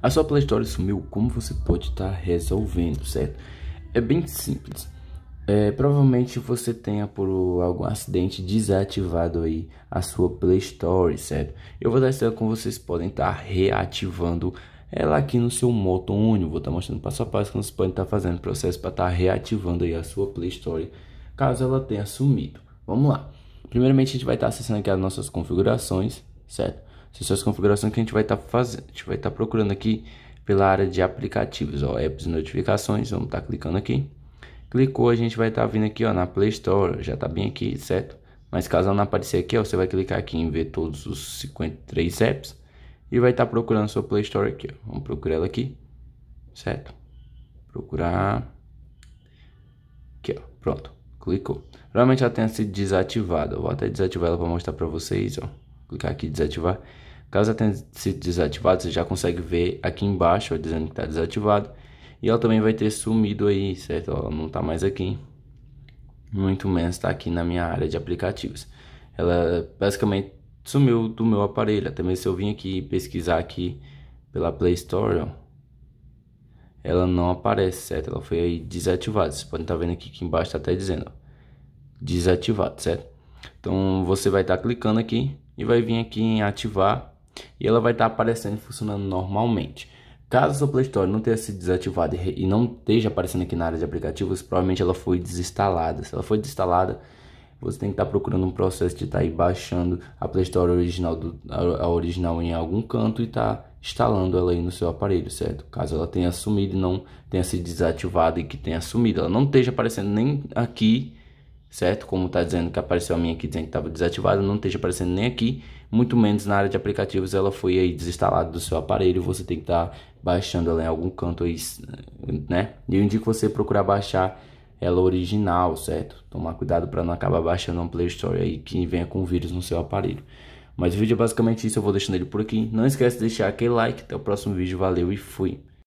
A sua Play Store sumiu, como você pode estar tá resolvendo, certo? É bem simples. É, provavelmente você tenha por algum acidente desativado aí a sua Play Store, certo? Eu vou dar certo com vocês podem estar tá reativando ela aqui no seu moto Uno. Vou estar tá mostrando passo a passo como vocês podem estar tá fazendo o processo para estar tá reativando aí a sua Play Store, caso ela tenha sumido. Vamos lá. Primeiramente a gente vai estar tá acessando aqui as nossas configurações, certo? Suas configurações que a gente vai estar tá fazendo, a gente vai estar tá procurando aqui pela área de aplicativos, ó, apps e notificações, vamos estar tá clicando aqui. Clicou, a gente vai estar tá vindo aqui, ó, na Play Store, já tá bem aqui, certo? Mas caso não aparecer aqui, ó, você vai clicar aqui em ver todos os 53 apps e vai estar tá procurando sua Play Store aqui, ó. Vamos procurar ela aqui, certo? Procurar aqui, ó, pronto, clicou. Provavelmente ela tenha sido desativada, eu vou até desativar ela para mostrar para vocês, ó clicar aqui desativar Caso tenha sido desativado, você já consegue ver aqui embaixo, ó, dizendo que está desativado. E ela também vai ter sumido aí, certo? Ela não está mais aqui. Muito menos está aqui na minha área de aplicativos. Ela basicamente sumiu do meu aparelho. Até mesmo se eu vim aqui pesquisar aqui pela Play Store, ó, ela não aparece, certo? Ela foi desativada. Vocês podem estar tá vendo aqui, embaixo está até dizendo, ó, desativado, certo? Então você vai estar tá clicando aqui e vai vir aqui em ativar e ela vai estar tá aparecendo e funcionando normalmente. Caso sua Play Store não tenha sido desativada e não esteja aparecendo aqui na área de aplicativos, provavelmente ela foi desinstalada. Se ela foi desinstalada, você tem que estar tá procurando um processo de estar tá aí baixando a Play Store original, do, a original em algum canto e estar instalando ela aí no seu aparelho, certo? Caso ela tenha sumido e não tenha sido desativada e que tenha sumido, ela não esteja aparecendo nem aqui certo? Como está dizendo que apareceu a minha aqui dizendo que estava desativada, não esteja aparecendo nem aqui, muito menos na área de aplicativos ela foi aí desinstalada do seu aparelho, você tem que estar tá baixando ela em algum canto aí, né? E eu indico você procurar baixar ela original, certo? Tomar cuidado para não acabar baixando um Play Store aí que venha com vírus no seu aparelho. Mas o vídeo é basicamente isso, eu vou deixando ele por aqui. Não esquece de deixar aquele like, até o próximo vídeo, valeu e fui!